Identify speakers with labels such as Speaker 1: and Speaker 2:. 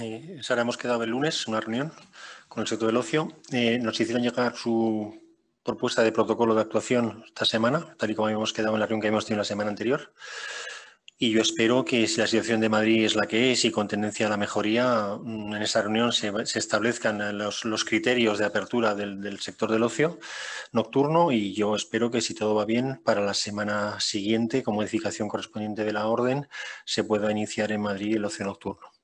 Speaker 1: Eh, hemos quedado el lunes una reunión con el sector del ocio. Eh, nos hicieron llegar su propuesta de protocolo de actuación esta semana, tal y como habíamos quedado en la reunión que hemos tenido la semana anterior. Y yo espero que si la situación de Madrid es la que es y con tendencia a la mejoría, mm, en esa reunión se, establezcan los, criterios de apertura del, sector del ocio nocturno y yo espero que si todo va bien, para la semana siguiente, con modificación correspondiente de la orden, se pueda iniciar en Madrid el ocio nocturno.